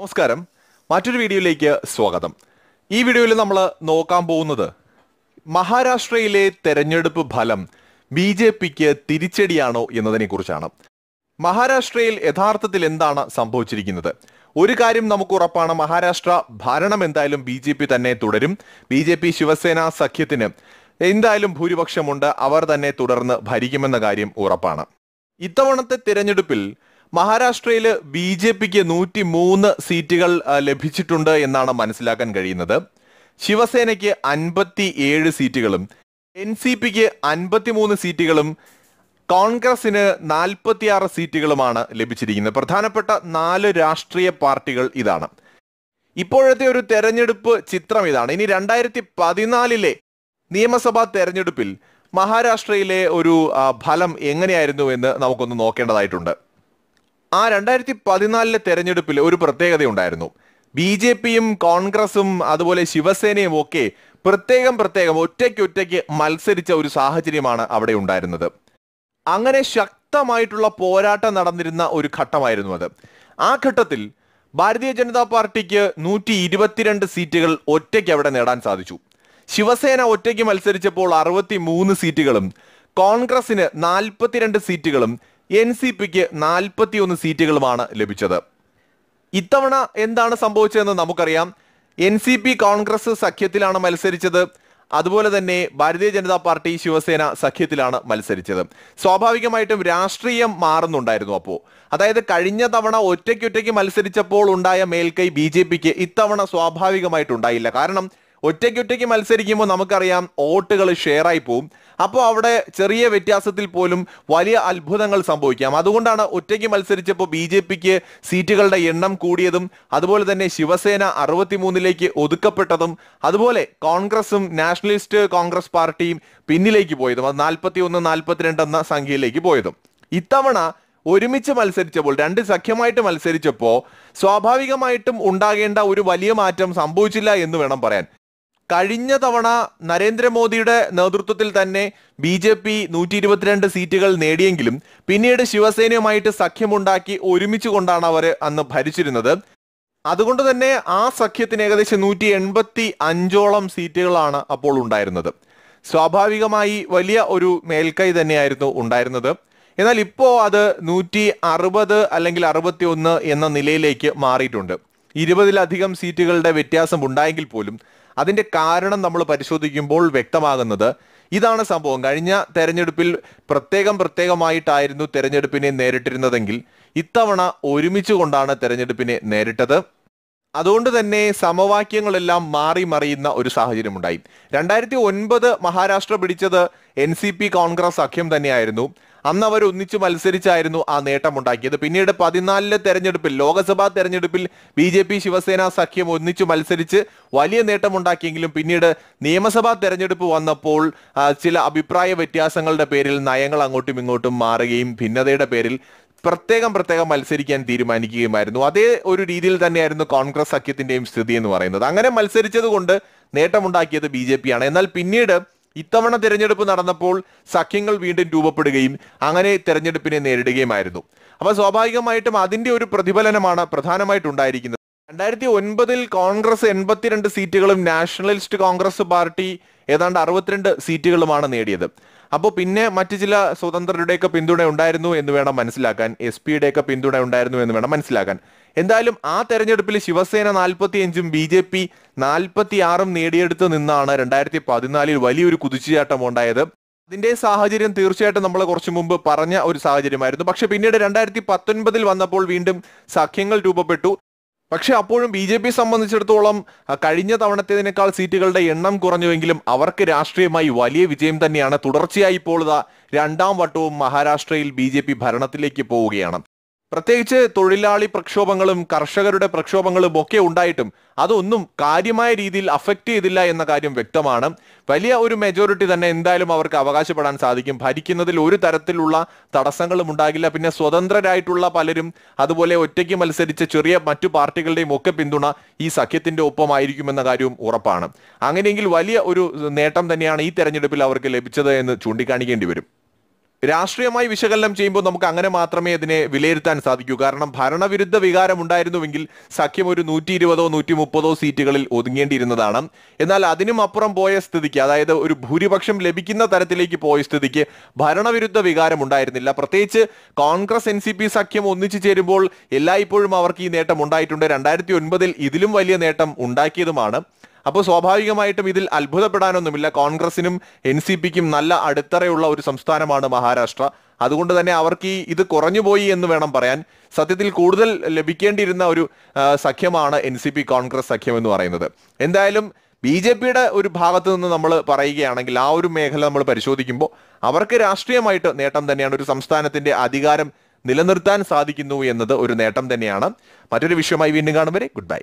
നമസ്കാരം മറ്റൊരു വീഡിയോയിലേക്ക് സ്വാഗതം ഈ വീഡിയോയിൽ നമ്മൾ നോക്കാൻ പോകുന്നത് മഹാരാഷ്ട്രയിലെ തെരഞ്ഞെടുപ്പ് ഫലം ബി ജെ പിക്ക് തിരിച്ചടിയാണോ എന്നതിനെ കുറിച്ചാണ് മഹാരാഷ്ട്രയിൽ യഥാർത്ഥത്തിൽ എന്താണ് സംഭവിച്ചിരിക്കുന്നത് ഒരു കാര്യം നമുക്ക് ഉറപ്പാണ് മഹാരാഷ്ട്ര ഭരണം എന്തായാലും ബി ജെ പി തന്നെ തുടരും ബി ജെ പി ശിവസേന സഖ്യത്തിന് എന്തായാലും ഭൂരിപക്ഷമുണ്ട് അവർ തന്നെ തുടർന്ന് ഭരിക്കുമെന്ന കാര്യം ഉറപ്പാണ് ഇത്തവണത്തെ തിരഞ്ഞെടുപ്പിൽ മഹാരാഷ്ട്രയിൽ ബി ജെ പിക്ക് നൂറ്റി മൂന്ന് സീറ്റുകൾ ലഭിച്ചിട്ടുണ്ട് എന്നാണ് മനസ്സിലാക്കാൻ കഴിയുന്നത് ശിവസേനയ്ക്ക് അൻപത്തി ഏഴ് സീറ്റുകളും എൻ സി പിക്ക് അൻപത്തിമൂന്ന് സീറ്റുകളും കോൺഗ്രസിന് നാൽപ്പത്തിയാറ് സീറ്റുകളുമാണ് ലഭിച്ചിരിക്കുന്നത് പ്രധാനപ്പെട്ട നാല് രാഷ്ട്രീയ പാർട്ടികൾ ഇതാണ് ഇപ്പോഴത്തെ ഒരു തെരഞ്ഞെടുപ്പ് ചിത്രം ഇതാണ് ഇനി രണ്ടായിരത്തി പതിനാലിലെ നിയമസഭാ തെരഞ്ഞെടുപ്പിൽ മഹാരാഷ്ട്രയിലെ ഒരു ഫലം എങ്ങനെയായിരുന്നു എന്ന് നമുക്കൊന്ന് നോക്കേണ്ടതായിട്ടുണ്ട് ആ രണ്ടായിരത്തി പതിനാലിലെ തെരഞ്ഞെടുപ്പിൽ ഒരു പ്രത്യേകതയുണ്ടായിരുന്നു ബി ജെ പിയും കോൺഗ്രസും അതുപോലെ ശിവസേനയും ഒക്കെ പ്രത്യേകം പ്രത്യേകം ഒറ്റയ്ക്ക് ഒറ്റയ്ക്ക് മത്സരിച്ച ഒരു സാഹചര്യമാണ് അവിടെ ഉണ്ടായിരുന്നത് അങ്ങനെ ശക്തമായിട്ടുള്ള പോരാട്ടം നടന്നിരുന്ന ഒരു ഘട്ടമായിരുന്നു അത് ആ ഘട്ടത്തിൽ ഭാരതീയ ജനതാ പാർട്ടിക്ക് നൂറ്റി ഇരുപത്തിരണ്ട് സീറ്റുകൾ ഒറ്റയ്ക്ക് അവിടെ നേടാൻ സാധിച്ചു ശിവസേന ഒറ്റയ്ക്ക് മത്സരിച്ചപ്പോൾ അറുപത്തി മൂന്ന് സീറ്റുകളും കോൺഗ്രസിന് നാൽപ്പത്തിരണ്ട് സീറ്റുകളും എൻ സി പിക്ക് നാൽപ്പത്തിയൊന്ന് സീറ്റുകളുമാണ് ലഭിച്ചത് ഇത്തവണ എന്താണ് സംഭവിച്ചതെന്ന് നമുക്കറിയാം എൻ സി പി കോൺഗ്രസ് സഖ്യത്തിലാണ് മത്സരിച്ചത് അതുപോലെ തന്നെ ഭാരതീയ ജനതാ പാർട്ടി ശിവസേന സഖ്യത്തിലാണ് മത്സരിച്ചത് സ്വാഭാവികമായിട്ടും രാഷ്ട്രീയം മാറുന്നുണ്ടായിരുന്നു അപ്പോൾ അതായത് കഴിഞ്ഞ തവണ ഒറ്റയ്ക്കൊറ്റയ്ക്ക് മത്സരിച്ചപ്പോൾ ഉണ്ടായ മേൽക്കൈ ബി ജെ പിക്ക് ഇത്തവണ സ്വാഭാവികമായിട്ടുണ്ടായില്ല കാരണം ഒറ്റയ്ക്കൊറ്റയ്ക്ക് മത്സരിക്കുമ്പോൾ നമുക്കറിയാം വോട്ടുകൾ ഷെയറായി പോവും അപ്പോൾ അവിടെ ചെറിയ വ്യത്യാസത്തിൽ പോലും വലിയ അത്ഭുതങ്ങൾ സംഭവിക്കാം അതുകൊണ്ടാണ് ഒറ്റയ്ക്ക് മത്സരിച്ചപ്പോൾ ബി ജെ പിക്ക് സീറ്റുകളുടെ എണ്ണം കൂടിയതും അതുപോലെ തന്നെ ശിവസേന അറുപത്തിമൂന്നിലേക്ക് ഒതുക്കപ്പെട്ടതും അതുപോലെ കോൺഗ്രസും നാഷണലിസ്റ്റ് കോൺഗ്രസ് പാർട്ടിയും പിന്നിലേക്ക് പോയതും അത് നാൽപ്പത്തി ഒന്ന് നാൽപ്പത്തിരണ്ട് എന്ന സംഖ്യയിലേക്ക് പോയതും ഇത്തവണ ഒരുമിച്ച് മത്സരിച്ചപ്പോൾ രണ്ട് സഖ്യമായിട്ട് മത്സരിച്ചപ്പോൾ സ്വാഭാവികമായിട്ടും ഉണ്ടാകേണ്ട ഒരു വലിയ മാറ്റം സംഭവിച്ചില്ല എന്ന് വേണം പറയാൻ കഴിഞ്ഞ തവണ നരേന്ദ്രമോദിയുടെ നേതൃത്വത്തിൽ തന്നെ ബി ജെ പി നൂറ്റി ഇരുപത്തിരണ്ട് സീറ്റുകൾ നേടിയെങ്കിലും പിന്നീട് ശിവസേനയുമായിട്ട് സഖ്യമുണ്ടാക്കി ഒരുമിച്ച് കൊണ്ടാണ് അവർ അന്ന് ഭരിച്ചിരുന്നത് അതുകൊണ്ട് തന്നെ ആ സഖ്യത്തിന് ഏകദേശം നൂറ്റി എൺപത്തി അഞ്ചോളം സീറ്റുകളാണ് അപ്പോൾ ഉണ്ടായിരുന്നത് സ്വാഭാവികമായി വലിയ ഒരു മേൽക്കൈ തന്നെയായിരുന്നു ഉണ്ടായിരുന്നത് എന്നാൽ ഇപ്പോൾ അത് നൂറ്റി അറുപത് അല്ലെങ്കിൽ അറുപത്തി ഒന്ന് എന്ന നിലയിലേക്ക് മാറിയിട്ടുണ്ട് ഇരുപതിലധികം സീറ്റുകളുടെ വ്യത്യാസം ഉണ്ടായെങ്കിൽ പോലും അതിന്റെ കാരണം നമ്മൾ പരിശോധിക്കുമ്പോൾ വ്യക്തമാകുന്നത് ഇതാണ് സംഭവം കഴിഞ്ഞ തെരഞ്ഞെടുപ്പിൽ പ്രത്യേകം പ്രത്യേകമായിട്ടായിരുന്നു തെരഞ്ഞെടുപ്പിനെ നേരിട്ടിരുന്നതെങ്കിൽ ഇത്തവണ ഒരുമിച്ച് കൊണ്ടാണ് തെരഞ്ഞെടുപ്പിനെ നേരിട്ടത് അതുകൊണ്ട് തന്നെ സമവാക്യങ്ങളെല്ലാം മാറി മറിയുന്ന ഒരു സാഹചര്യമുണ്ടായി രണ്ടായിരത്തി ഒൻപത് മഹാരാഷ്ട്ര പിടിച്ചത് എൻ സി പി കോൺഗ്രസ് സഖ്യം തന്നെയായിരുന്നു അന്ന് അവർ ഒന്നിച്ചു മത്സരിച്ചായിരുന്നു ആ നേട്ടമുണ്ടാക്കിയത് പിന്നീട് പതിനാലിലെ തെരഞ്ഞെടുപ്പിൽ ലോക്സഭാ തെരഞ്ഞെടുപ്പിൽ ബി ജെ പി ശിവസേന സഖ്യം ഒന്നിച്ചു മത്സരിച്ച് വലിയ നേട്ടമുണ്ടാക്കിയെങ്കിലും പിന്നീട് നിയമസഭാ തെരഞ്ഞെടുപ്പ് വന്നപ്പോൾ ചില അഭിപ്രായ വ്യത്യാസങ്ങളുടെ പേരിൽ നയങ്ങൾ അങ്ങോട്ടും ഇങ്ങോട്ടും മാറുകയും ഭിന്നതയുടെ പേരിൽ പ്രത്യേകം പ്രത്യേകം മത്സരിക്കാൻ തീരുമാനിക്കുകയുമായിരുന്നു അതേ ഒരു രീതിയിൽ തന്നെയായിരുന്നു കോൺഗ്രസ് സഖ്യത്തിന്റെയും സ്ഥിതി എന്ന് പറയുന്നത് അങ്ങനെ മത്സരിച്ചത് കൊണ്ട് നേട്ടമുണ്ടാക്കിയത് ബി ജെ പി ആണ് എന്നാൽ പിന്നീട് ഇത്തവണ തിരഞ്ഞെടുപ്പ് നടന്നപ്പോൾ സഖ്യങ്ങൾ വീണ്ടും രൂപപ്പെടുകയും അങ്ങനെ തിരഞ്ഞെടുപ്പിനെ നേരിടുകയുമായിരുന്നു അപ്പോൾ സ്വാഭാവികമായിട്ടും അതിൻ്റെ ഒരു പ്രതിഫലനമാണ് പ്രധാനമായിട്ടുണ്ടായിരിക്കുന്നത് രണ്ടായിരത്തി ഒൻപതിൽ കോൺഗ്രസ് എൺപത്തിരണ്ട് സീറ്റുകളും നാഷണലിസ്റ്റ് കോൺഗ്രസ് പാർട്ടി ഏതാണ്ട് അറുപത്തിരണ്ട് സീറ്റുകളുമാണ് നേടിയത് അപ്പോൾ പിന്നെ മറ്റു ചില സ്വതന്ത്രരുടെയൊക്കെ പിന്തുണ ഉണ്ടായിരുന്നു എന്ന് വേണം മനസ്സിലാക്കാൻ എസ് പിയുടെയൊക്കെ പിന്തുണ ഉണ്ടായിരുന്നു എന്ന് വേണം മനസ്സിലാക്കാൻ എന്തായാലും ആ തെരഞ്ഞെടുപ്പിൽ ശിവസേന നാൽപ്പത്തിയഞ്ചും ബി ജെ പി നാൽപ്പത്തി ആറും നേടിയെടുത്ത് നിന്നാണ് രണ്ടായിരത്തി പതിനാലിൽ വലിയൊരു കുതിച്ചുചാട്ടം ഉണ്ടായത് അതിന്റെ സാഹചര്യം തീർച്ചയായിട്ടും നമ്മൾ കുറച്ചു മുമ്പ് പറഞ്ഞ ഒരു സാഹചര്യമായിരുന്നു പക്ഷെ പിന്നീട് രണ്ടായിരത്തി പത്തൊൻപതിൽ വന്നപ്പോൾ വീണ്ടും സഖ്യങ്ങൾ രൂപപ്പെട്ടു പക്ഷേ അപ്പോഴും ബി ജെ പി സംബന്ധിച്ചിടത്തോളം കഴിഞ്ഞ തവണത്തേതിനേക്കാൾ സീറ്റുകളുടെ എണ്ണം കുറഞ്ഞുവെങ്കിലും അവർക്ക് രാഷ്ട്രീയമായി വലിയ വിജയം തന്നെയാണ് തുടർച്ചയായി ഇപ്പോൾ രണ്ടാം വട്ടവും മഹാരാഷ്ട്രയിൽ ബി ജെ പി ഭരണത്തിലേക്ക് പോവുകയാണ് പ്രത്യേകിച്ച് തൊഴിലാളി പ്രക്ഷോഭങ്ങളും കർഷകരുടെ പ്രക്ഷോഭങ്ങളും ഒക്കെ ഉണ്ടായിട്ടും അതൊന്നും കാര്യമായ രീതിയിൽ അഫക്റ്റ് ചെയ്തില്ല എന്ന കാര്യം വ്യക്തമാണ് വലിയ ഒരു മെജോറിറ്റി തന്നെ എന്തായാലും അവർക്ക് അവകാശപ്പെടാൻ സാധിക്കും ഭരിക്കുന്നതിൽ ഒരു തരത്തിലുള്ള തടസ്സങ്ങളും ഉണ്ടാകില്ല പിന്നെ സ്വതന്ത്രരായിട്ടുള്ള പലരും അതുപോലെ ഒറ്റയ്ക്ക് മത്സരിച്ച ചെറിയ മറ്റു പാർട്ടികളുടെയും ഒക്കെ പിന്തുണ ഈ സഖ്യത്തിന്റെ ഒപ്പമായിരിക്കുമെന്ന കാര്യവും ഉറപ്പാണ് അങ്ങനെയെങ്കിൽ വലിയ ഒരു നേട്ടം തന്നെയാണ് ഈ തെരഞ്ഞെടുപ്പിൽ അവർക്ക് ലഭിച്ചത് എന്ന് ചൂണ്ടിക്കാണിക്കേണ്ടി വരും രാഷ്ട്രീയമായി വിശകലനം ചെയ്യുമ്പോൾ നമുക്ക് അങ്ങനെ മാത്രമേ അതിനെ വിലയിരുത്താൻ സാധിക്കൂ കാരണം ഭരണവിരുദ്ധ വികാരം ഉണ്ടായിരുന്നുവെങ്കിൽ സഖ്യം ഒരു നൂറ്റി ഇരുപതോ നൂറ്റി മുപ്പതോ സീറ്റുകളിൽ ഒതുങ്ങേണ്ടിയിരുന്നതാണ് എന്നാൽ അതിനും അപ്പുറം പോയ സ്ഥിതിക്ക് അതായത് ഒരു ഭൂരിപക്ഷം ലഭിക്കുന്ന തരത്തിലേക്ക് പോയ സ്ഥിതിക്ക് ഭരണവിരുദ്ധ വികാരം ഉണ്ടായിരുന്നില്ല പ്രത്യേകിച്ച് കോൺഗ്രസ് എൻ സി പി സഖ്യം ഒന്നിച്ചു ചേരുമ്പോൾ എല്ലായ്പ്പോഴും അവർക്ക് ഈ നേട്ടം ഉണ്ടായിട്ടുണ്ട് രണ്ടായിരത്തി ഒൻപതിൽ ഇതിലും വലിയ നേട്ടം ഉണ്ടാക്കിയതുമാണ് അപ്പോൾ സ്വാഭാവികമായിട്ടും ഇതിൽ അത്ഭുതപ്പെടാനൊന്നുമില്ല കോൺഗ്രസിനും എൻ സി പിക്കും നല്ല അടിത്തറയുള്ള ഒരു സംസ്ഥാനമാണ് മഹാരാഷ്ട്ര അതുകൊണ്ട് തന്നെ അവർക്ക് ഈ ഇത് കുറഞ്ഞുപോയി എന്ന് വേണം പറയാൻ സത്യത്തിൽ കൂടുതൽ ലഭിക്കേണ്ടിയിരുന്ന ഒരു സഖ്യമാണ് എൻ സി പി കോൺഗ്രസ് സഖ്യം എന്ന് പറയുന്നത് എന്തായാലും ബി ജെ പിയുടെ ഒരു ഭാഗത്ത് നിന്ന് നമ്മൾ പറയുകയാണെങ്കിൽ ആ ഒരു മേഖല നമ്മൾ പരിശോധിക്കുമ്പോൾ അവർക്ക് രാഷ്ട്രീയമായിട്ട് നേട്ടം തന്നെയാണ് ഒരു സംസ്ഥാനത്തിന്റെ അധികാരം നിലനിർത്താൻ സാധിക്കുന്നു എന്നത് ഒരു നേട്ടം തന്നെയാണ് മറ്റൊരു വിഷയമായി വീണ്ടും കാണും വരെ ഗുഡ് ബൈ